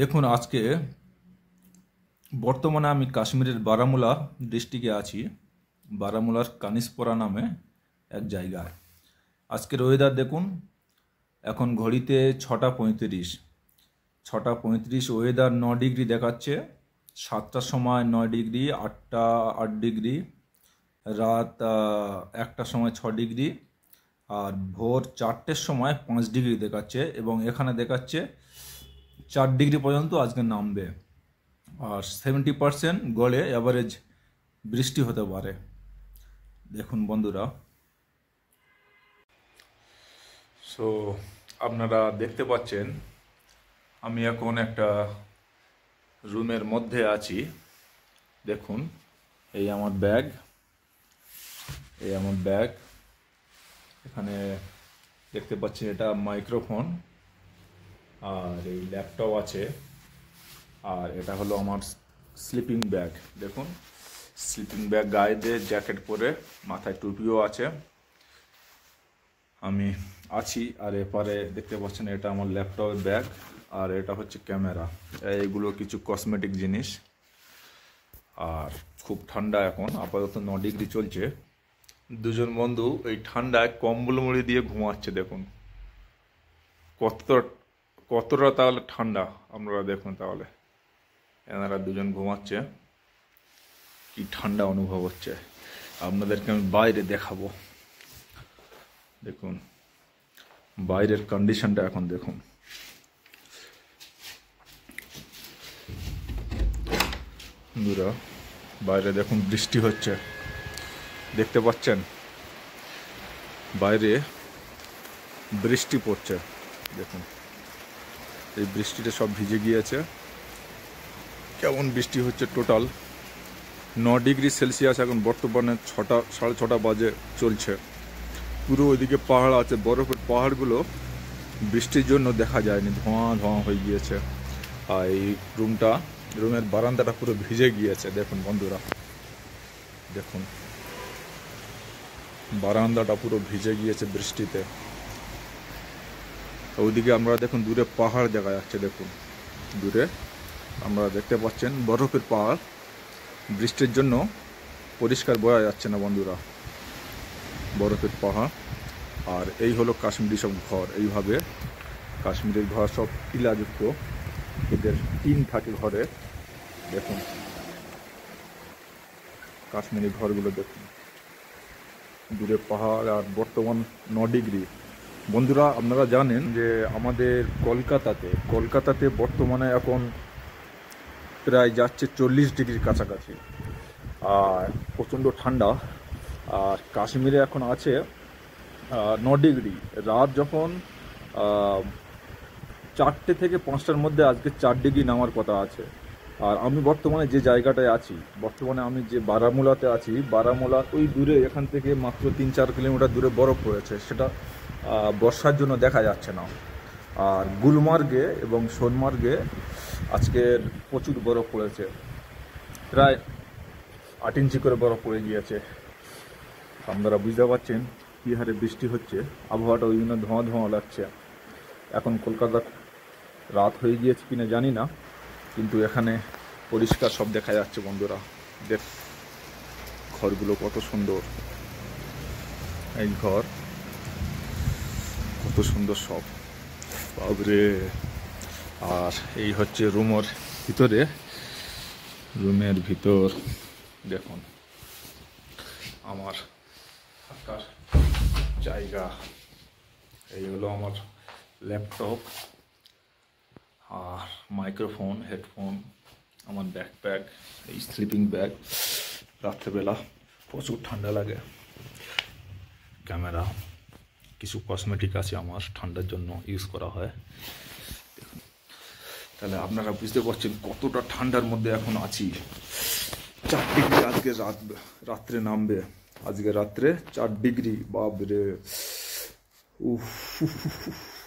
দেখুন আজকে বর্তমানে আমি কাশ্মীরের বারামুলা ডিস্ট্রিক্টে আছি বারামুলার কানিসপোরা নামে এক জায়গায় আজকের ওয়েদার দেখুন এখন ঘড়িতে ছটা পঁয়ত্রিশ ছটা পঁয়ত্রিশ ওয়েদার ন ডিগ্রি দেখাচ্ছে সাতটার সময় নয় ডিগ্রি আটটা আট ডিগ্রি রাত একটার সময় ছ ডিগ্রি আর ভোর চারটের সময় পাঁচ ডিগ্রি দেখাচ্ছে এবং এখানে দেখাচ্ছে চার ডিগ্রি পর্যন্ত আজকে নামবে আর সেভেন্টি পারসেন্ট গড়ে অ্যাভারেজ বৃষ্টি হতে পারে দেখুন বন্ধুরা সো আপনারা দেখতে পাচ্ছেন আমি এখন একটা রুমের মধ্যে আছি দেখুন এই আমার ব্যাগ এই আমার ব্যাগ এখানে দেখতে পাচ্ছেন এটা মাইক্রোফোন আর এই ল্যাপটপ আছে আর এটা হলো আমার স্লিপিং ব্যাগ দেখুন স্লিপিং ব্যাগ গায়ে দিয়ে জ্যাকেট পরে মাথায় টুপিও আছে আমি আছি আর এপারে দেখতে পাচ্ছেন এটা আমার ল্যাপটপের ব্যাগ আর এটা হচ্ছে ক্যামেরা এইগুলো কিছু কসমেটিক জিনিস আর খুব ঠান্ডা এখন আপাতত ন ডিগ্রি চলছে দুজন বন্ধু এই ঠান্ডায় কম্বল মুড়ি দিয়ে ঘুমাচ্ছে দেখুন কতটা কতটা তাহলে ঠান্ডা আপনারা দেখুন তাহলে এনারা দুজন ঘুমাচ্ছে কি ঠান্ডা অনুভব হচ্ছে আপনাদেরকে আমি বাইরে দেখাবো দেখুন বাইরের কন্ডিশনটা এখন দেখুন বন্ধুরা বাইরে দেখুন বৃষ্টি হচ্ছে দেখতে পাচ্ছেন বাইরে বৃষ্টি পড়ছে দেখুন এই বৃষ্টিটা সব ভিজে গিয়েছে কেমন বৃষ্টি হচ্ছে টোটাল ন ডিগ্রি সেলসিয়াস এখন বর্তমানে ছটা সাড়ে ছটা বাজে চলছে পুরো ওইদিকে পাহাড় আছে বরফের পাহাড়গুলো বৃষ্টির জন্য দেখা যায়নি ধোঁয়া ধোঁয়া হয়ে গিয়েছে আর এই রুমটা রুমের বারান্দাটা পুরো ভিজে গিয়েছে দেখুন বন্ধুরা দেখুন বারান্দাটা পুরো ভিজে গিয়েছে বৃষ্টিতে ওইদিকে আমরা দেখুন দূরে পাহাড় দেখা যাচ্ছে দেখুন দূরে আমরা দেখতে পাচ্ছেন বরফের পাহাড় বৃষ্টির জন্য পরিষ্কার বোঝা যাচ্ছে না বন্ধুরা বরফের পাহাড় আর এই হলো কাশ্মীরি সব ঘর এইভাবে কাশ্মীরের ঘর সব টিলাযুক্ত এদের টিন থাকে ঘরে দেখুন কাশ্মীরি ঘরগুলো দেখুন দূরে পাহাড় আর বর্তমান ন ডিগ্রি বন্ধুরা আপনারা জানেন যে আমাদের কলকাতাতে কলকাতাতে বর্তমানে এখন প্রায় যাচ্ছে চল্লিশ ডিগ্রির কাছাকাছি আর প্রচণ্ড ঠান্ডা আর কাশ্মীরে এখন আছে ন ডিগ্রি রাত যখন চারটে থেকে পাঁচটার মধ্যে আজকে চার ডিগ্রি নামার কথা আছে আর আমি বর্তমানে যে জায়গাটায় আছি বর্তমানে আমি যে বারামুলাতে আছি বারামুলা ওই দূরে এখান থেকে মাত্র তিন চার কিলোমিটার দূরে বরফ রয়েছে সেটা বর্ষার জন্য দেখা যাচ্ছে না আর গুলমার্গে এবং সোনমার্গে আজকের প্রচুর বরফ পড়েছে প্রায় আট ইঞ্চি করে বরফ পড়ে গিয়েছে আপনারা বুঝতে পারছেন কী হারে বৃষ্টি হচ্ছে আবহাওয়াটা ওই জন্য ধোঁয়া ধোঁয়া লাগছে এখন কলকাতা রাত হয়ে গিয়েছে কি না জানি না কিন্তু এখানে পরিষ্কার সব দেখা যাচ্ছে বন্ধুরা দেখ ঘরগুলো কত সুন্দর এই ঘর কত সুন্দর সব বাবরে আর এই হচ্ছে রুমের ভিতরে রুমের ভিতর দেখুন আমার থাকার জায়গা এই হলো আমার ল্যাপটপ আর মাইক্রোফোন হেডফোন আমার ব্যাকপ্যাক এই স্লিপিং ব্যাগ রাত্রেবেলা প্রচুর ঠান্ডা লাগে ক্যামেরা কিছু কসমেটিক আছে আমার ঠান্ডার জন্য ইউজ করা হয় তাহলে আপনারা বুঝতে পারছেন কতটা ঠান্ডার মধ্যে এখন আছি চার ডিগ্রি আজকে রাত রাত্রে নামবে আজকে রাত্রে চার ডিগ্রি বাপরে উফ